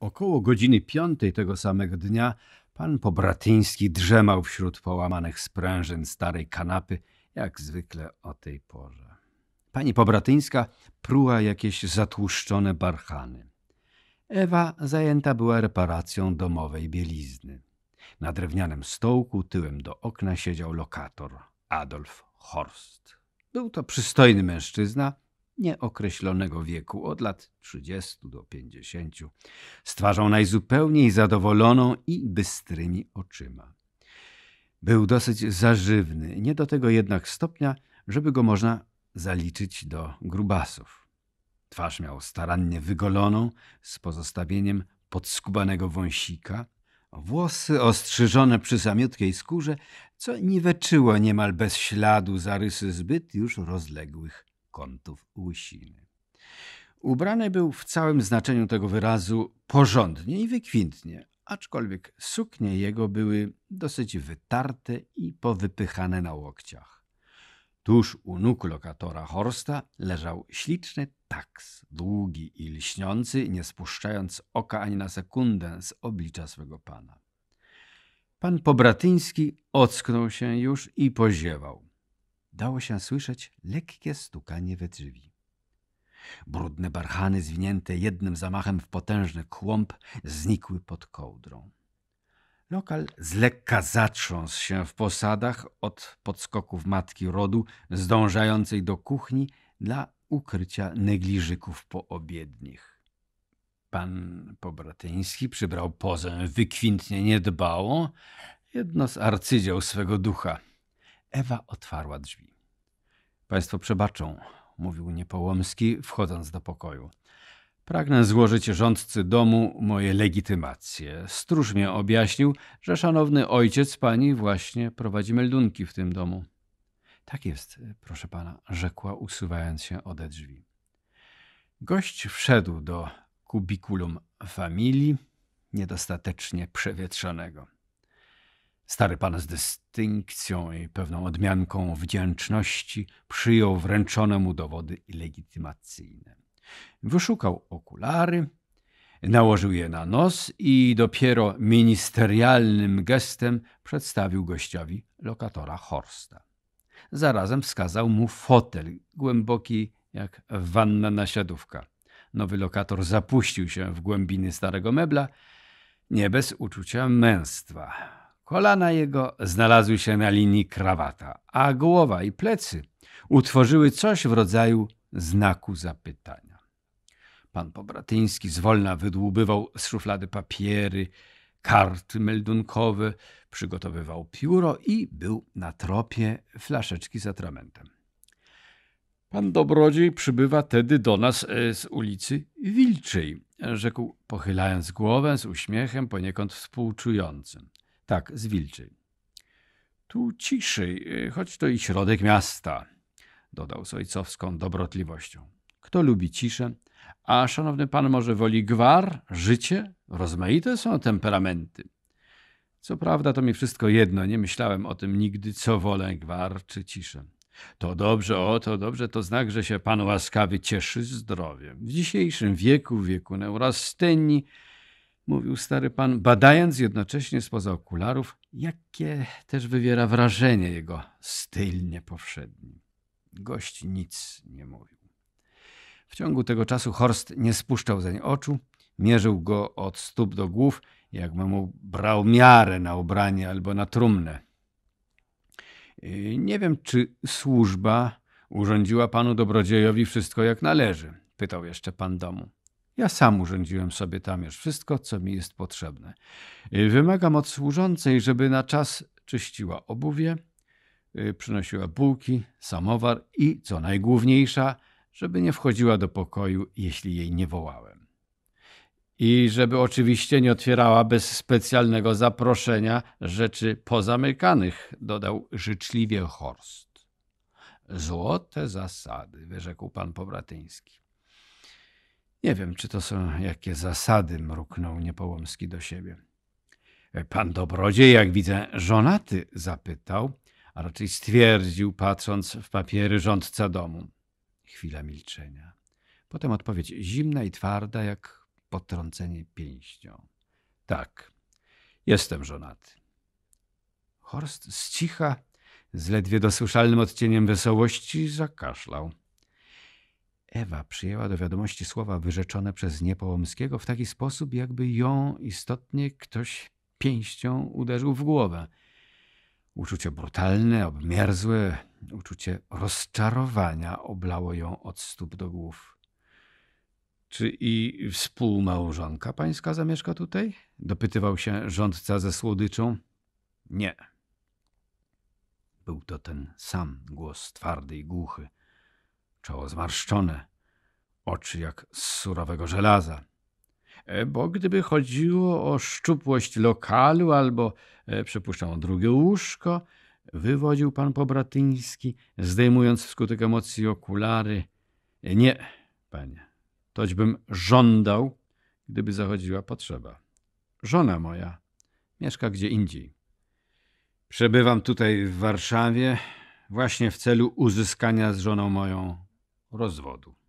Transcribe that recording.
Około godziny piątej tego samego dnia pan Pobratyński drzemał wśród połamanych sprężyn starej kanapy, jak zwykle o tej porze. Pani Pobratyńska pruła jakieś zatłuszczone barchany. Ewa zajęta była reparacją domowej bielizny. Na drewnianym stołku tyłem do okna siedział lokator Adolf Horst. Był to przystojny mężczyzna nieokreślonego wieku od lat 30 do 50, z twarzą najzupełniej zadowoloną i bystrymi oczyma. Był dosyć zażywny, nie do tego jednak stopnia, żeby go można zaliczyć do grubasów. Twarz miał starannie wygoloną, z pozostawieniem podskubanego wąsika, włosy ostrzyżone przy samiutkiej skórze, co niweczyło niemal bez śladu zarysy zbyt już rozległych kątów łysiny. Ubrany był w całym znaczeniu tego wyrazu porządnie i wykwintnie, aczkolwiek suknie jego były dosyć wytarte i powypychane na łokciach. Tuż u nóg lokatora Horsta leżał śliczny taks, długi i lśniący, nie spuszczając oka ani na sekundę z oblicza swego pana. Pan Pobratyński ocknął się już i poziewał dało się słyszeć lekkie stukanie we drzwi. Brudne barchany zwinięte jednym zamachem w potężny kłąb znikły pod kołdrą. Lokal z lekka zatrząsł się w posadach od podskoków matki rodu zdążającej do kuchni dla ukrycia negliżyków poobiednich. Pan Pobratyński przybrał pozę wykwintnie niedbałą, jedno z arcydzieł swego ducha – Ewa otwarła drzwi. Państwo przebaczą, mówił Niepołomski, wchodząc do pokoju. Pragnę złożyć rządcy domu moje legitymacje. Stróż mnie objaśnił, że szanowny ojciec pani właśnie prowadzi meldunki w tym domu. Tak jest, proszę pana, rzekła, usuwając się ode drzwi. Gość wszedł do kubikulum familii, niedostatecznie przewietrzonego. Stary pan z dystynkcją i pewną odmianką wdzięczności przyjął wręczone mu dowody legitymacyjne. Wyszukał okulary, nałożył je na nos i dopiero ministerialnym gestem przedstawił gościowi lokatora Horsta. Zarazem wskazał mu fotel, głęboki jak wanna na siadówka. Nowy lokator zapuścił się w głębiny starego mebla, nie bez uczucia męstwa. Kolana jego znalazły się na linii krawata, a głowa i plecy utworzyły coś w rodzaju znaku zapytania. Pan Pobratyński zwolna wydłubywał z szuflady papiery, karty meldunkowe, przygotowywał pióro i był na tropie flaszeczki z atramentem. Pan dobrodziej przybywa tedy do nas e, z ulicy Wilczej, rzekł pochylając głowę z uśmiechem poniekąd współczującym. Tak, z Wilczy. Tu ciszej, y, choć to i środek miasta, dodał z ojcowską dobrotliwością. Kto lubi ciszę, a szanowny pan może woli gwar, życie? Rozmaite są temperamenty. Co prawda to mi wszystko jedno, nie myślałem o tym nigdy, co wolę, gwar czy ciszę. To dobrze, o to dobrze, to znak, że się pan łaskawy cieszy zdrowiem. W dzisiejszym wieku, wieku neurastenii, mówił stary pan, badając jednocześnie spoza okularów, jakie też wywiera wrażenie jego styl niepowszedni. Gość nic nie mówił. W ciągu tego czasu Horst nie spuszczał zeń oczu, mierzył go od stóp do głów, jakby mu brał miarę na ubranie albo na trumnę. Y, nie wiem, czy służba urządziła panu dobrodziejowi wszystko jak należy, pytał jeszcze pan domu. Ja sam urządziłem sobie tam już wszystko, co mi jest potrzebne. Y, wymagam od służącej, żeby na czas czyściła obuwie, y, przynosiła bułki, samowar i, co najgłówniejsza, żeby nie wchodziła do pokoju, jeśli jej nie wołałem. I żeby oczywiście nie otwierała bez specjalnego zaproszenia rzeczy pozamykanych, dodał życzliwie Horst. Złote zasady, wyrzekł pan Powratyński. Nie wiem, czy to są jakie zasady, mruknął Niepołomski do siebie. Pan dobrodziej, jak widzę, żonaty? zapytał, a raczej stwierdził, patrząc w papiery rządca domu. Chwila milczenia. Potem odpowiedź zimna i twarda, jak potrącenie pięścią. Tak, jestem żonaty. Horst z cicha, z ledwie dosłyszalnym odcieniem wesołości, zakaszlał. Ewa przyjęła do wiadomości słowa wyrzeczone przez Niepołomskiego w taki sposób, jakby ją istotnie ktoś pięścią uderzył w głowę. Uczucie brutalne, obmierzłe, uczucie rozczarowania oblało ją od stóp do głów. Czy i współmałżonka pańska zamieszka tutaj? Dopytywał się rządca ze słodyczą. Nie. Był to ten sam głos twardy i głuchy czoło zmarszczone, oczy jak z surowego żelaza. E, bo gdyby chodziło o szczupłość lokalu albo, e, przypuszczam, drugie łóżko, wywodził pan Pobratyński, zdejmując wskutek emocji okulary. E, nie, panie, toćbym żądał, gdyby zachodziła potrzeba. Żona moja mieszka gdzie indziej. Przebywam tutaj w Warszawie właśnie w celu uzyskania z żoną moją rozwodu.